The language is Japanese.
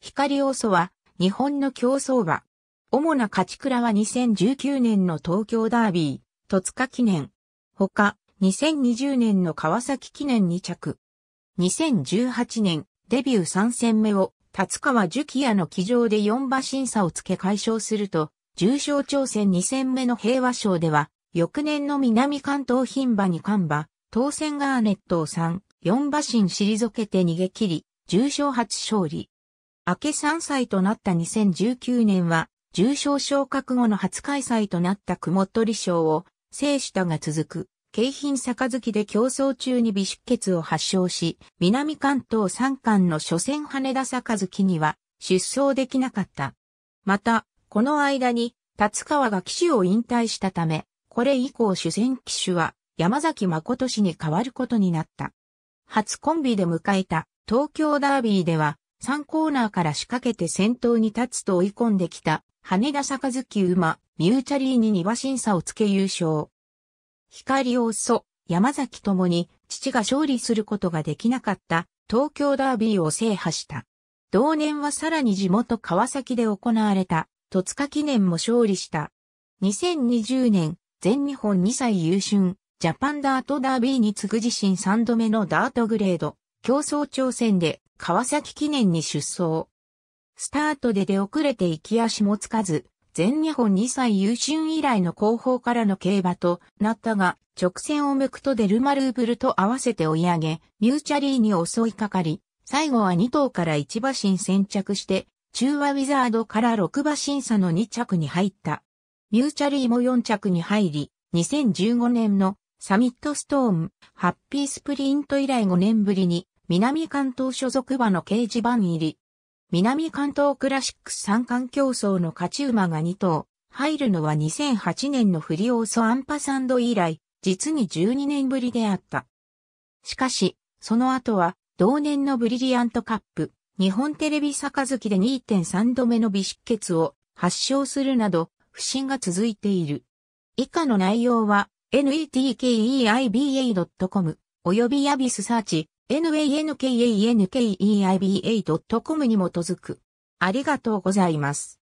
光要素は日本の競争馬。主な勝ち倉は2019年の東京ダービー、戸塚記念。他、2020年の川崎記念2着。2018年、デビュー3戦目を、達川樹喜屋の騎乗で4馬審査をつけ解消すると、重賞挑戦2戦目の平和賞では、翌年の南関東品馬に関馬、当選ガーネットを3、4馬身退けて逃げ切り、重賞初勝利。明け3歳となった2019年は、重症昇格後の初開催となった雲取賞を制したが続く。京浜杯で競争中に微出血を発症し、南関東三冠の初戦羽田月には出走できなかった。また、この間に、達川が騎手を引退したため、これ以降主戦騎手は山崎誠氏に変わることになった。初コンビで迎えた東京ダービーでは、3コーナーから仕掛けて先頭に立つと追い込んできた、羽田坂月馬、ミューチャリーに庭審査をつけ優勝。光を襲、山崎ともに、父が勝利することができなかった、東京ダービーを制覇した。同年はさらに地元川崎で行われた、戸塚記念も勝利した。2020年、全日本2歳優春、ジャパンダートダービーに次ぐ自身3度目のダートグレード、競争挑戦で川崎記念に出走。スタートで出遅れて行き足もつかず、全日本2歳優春以来の後方からの競馬となったが、直線を向くとデルマルーブルと合わせて追い上げ、ミューチャリーに襲いかかり、最後は2頭から1馬身先着して、中和ウィザードから6馬身差の2着に入った。ミューチャリーも4着に入り、2015年のサミットストーン、ハッピースプリント以来5年ぶりに南関東所属馬の掲示板入り。南関東クラシックス三冠競争の勝ち馬が2頭、入るのは2008年のフリオーソアンパサンド以来、実に12年ぶりであった。しかし、その後は、同年のブリリアントカップ、日本テレビ杯で2.3度目の微出血を発症するなど、不振が続いている。以下の内容は、netkeiba.com 及びヤビスサーチ nankankeiba.com に基づく。ありがとうございます。